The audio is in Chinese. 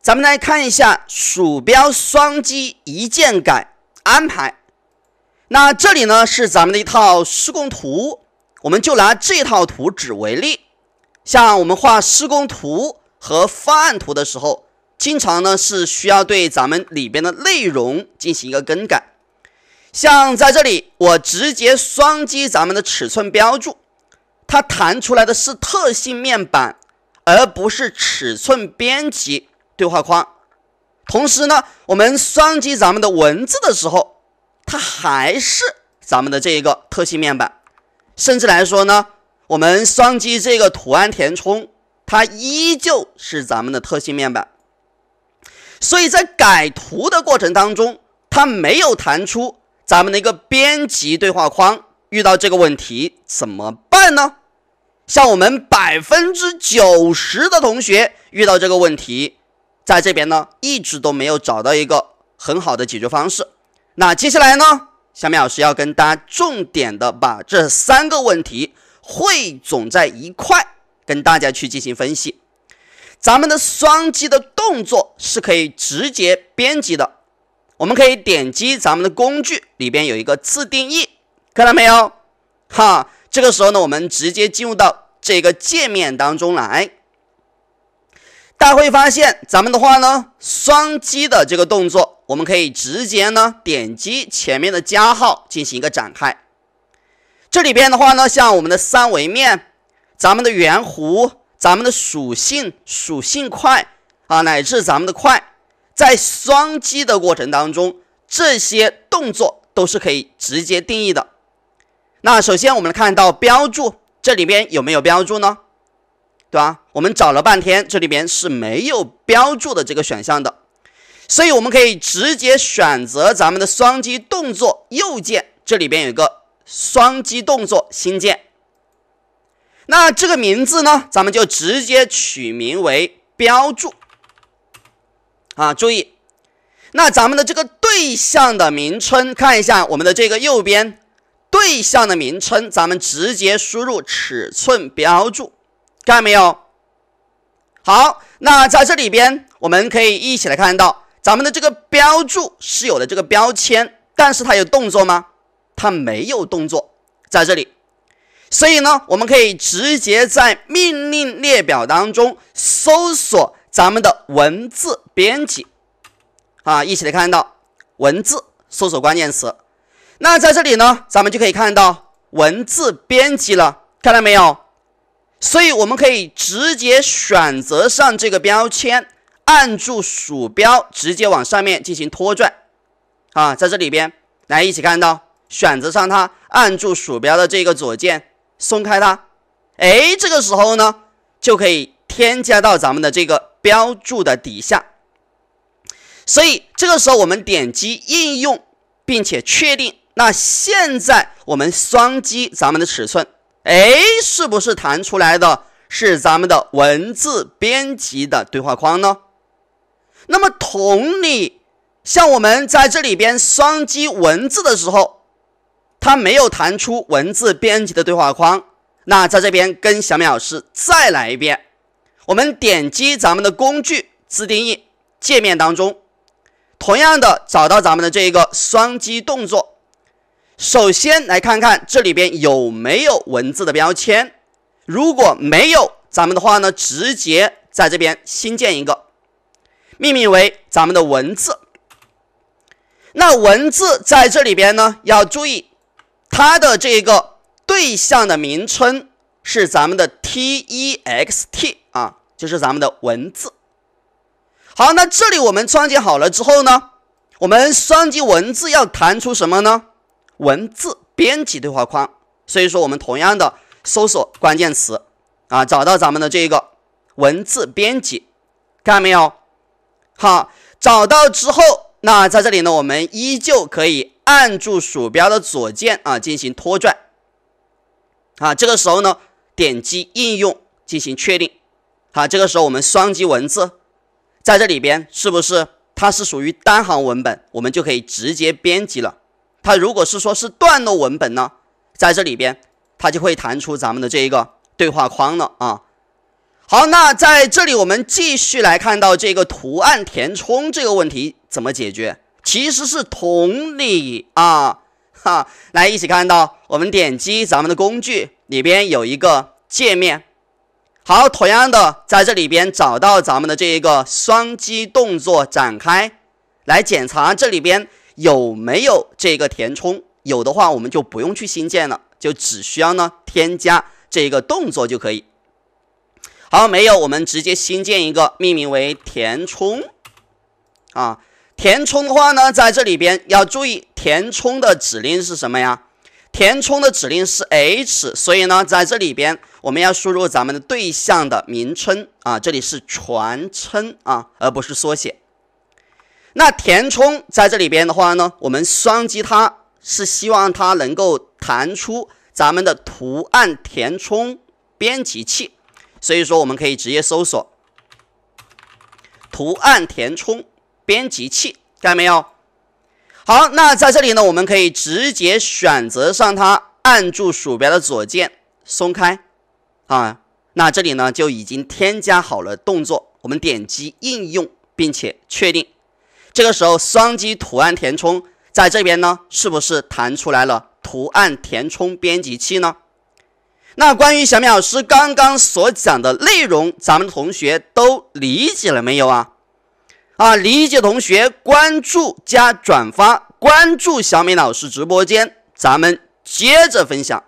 咱们来看一下鼠标双击一键改安排。那这里呢是咱们的一套施工图，我们就拿这套图纸为例。像我们画施工图和方案图的时候，经常呢是需要对咱们里边的内容进行一个更改。像在这里，我直接双击咱们的尺寸标注，它弹出来的是特性面板，而不是尺寸编辑。对话框，同时呢，我们双击咱们的文字的时候，它还是咱们的这一个特性面板。甚至来说呢，我们双击这个图案填充，它依旧是咱们的特性面板。所以在改图的过程当中，它没有弹出咱们的一个编辑对话框。遇到这个问题怎么办呢？像我们百分之九十的同学遇到这个问题。在这边呢，一直都没有找到一个很好的解决方式。那接下来呢，下面老师要跟大家重点的把这三个问题汇总在一块，跟大家去进行分析。咱们的双击的动作是可以直接编辑的，我们可以点击咱们的工具里边有一个自定义，看到没有？哈，这个时候呢，我们直接进入到这个界面当中来。大家会发现，咱们的话呢，双击的这个动作，我们可以直接呢点击前面的加号进行一个展开。这里边的话呢，像我们的三维面、咱们的圆弧、咱们的属性属性块啊，乃至咱们的块，在双击的过程当中，这些动作都是可以直接定义的。那首先我们看到标注，这里边有没有标注呢？对吧？我们找了半天，这里边是没有标注的这个选项的，所以我们可以直接选择咱们的双击动作，右键这里边有一个双击动作新建。那这个名字呢，咱们就直接取名为标注啊。注意，那咱们的这个对象的名称，看一下我们的这个右边对象的名称，咱们直接输入尺寸标注。看到没有？好，那在这里边，我们可以一起来看到，咱们的这个标注是有的这个标签，但是它有动作吗？它没有动作在这里。所以呢，我们可以直接在命令列表当中搜索咱们的文字编辑，啊，一起来看到文字搜索关键词。那在这里呢，咱们就可以看到文字编辑了，看到没有？所以我们可以直接选择上这个标签，按住鼠标直接往上面进行拖拽，啊，在这里边来一起看到选择上它，按住鼠标的这个左键松开它，哎，这个时候呢就可以添加到咱们的这个标注的底下。所以这个时候我们点击应用，并且确定。那现在我们双击咱们的尺寸。哎，是不是弹出来的是咱们的文字编辑的对话框呢？那么同理，像我们在这里边双击文字的时候，它没有弹出文字编辑的对话框。那在这边跟小美老师再来一遍，我们点击咱们的工具自定义界面当中，同样的找到咱们的这一个双击动作。首先来看看这里边有没有文字的标签，如果没有，咱们的话呢，直接在这边新建一个，命名为咱们的文字。那文字在这里边呢，要注意它的这个对象的名称是咱们的 T E X T 啊，就是咱们的文字。好，那这里我们创建好了之后呢，我们双击文字要弹出什么呢？文字编辑对话框，所以说我们同样的搜索关键词啊，找到咱们的这个文字编辑，看到没有？好，找到之后，那在这里呢，我们依旧可以按住鼠标的左键啊进行拖拽，啊，这个时候呢点击应用进行确定，好，这个时候我们双击文字，在这里边是不是它是属于单行文本，我们就可以直接编辑了。它如果是说是段落文本呢，在这里边，它就会弹出咱们的这一个对话框了啊。好，那在这里我们继续来看到这个图案填充这个问题怎么解决，其实是同理啊，哈，来一起看到，我们点击咱们的工具里边有一个界面，好，同样的在这里边找到咱们的这一个双击动作展开，来检查这里边。有没有这个填充？有的话，我们就不用去新建了，就只需要呢添加这个动作就可以。好，没有，我们直接新建一个，命名为填充。啊，填充的话呢，在这里边要注意，填充的指令是什么呀？填充的指令是 H，所以呢，在这里边我们要输入咱们的对象的名称啊，这里是全称啊，而不是缩写。那填充在这里边的话呢，我们双击它是希望它能够弹出咱们的图案填充编辑器，所以说我们可以直接搜索图案填充编辑器，看到没有？好，那在这里呢，我们可以直接选择上它，按住鼠标的左键松开啊，那这里呢就已经添加好了动作，我们点击应用并且确定。这个时候，双击图案填充，在这边呢，是不是弹出来了图案填充编辑器呢？那关于小米老师刚刚所讲的内容，咱们同学都理解了没有啊？啊，理解同学关注加转发，关注小米老师直播间，咱们接着分享。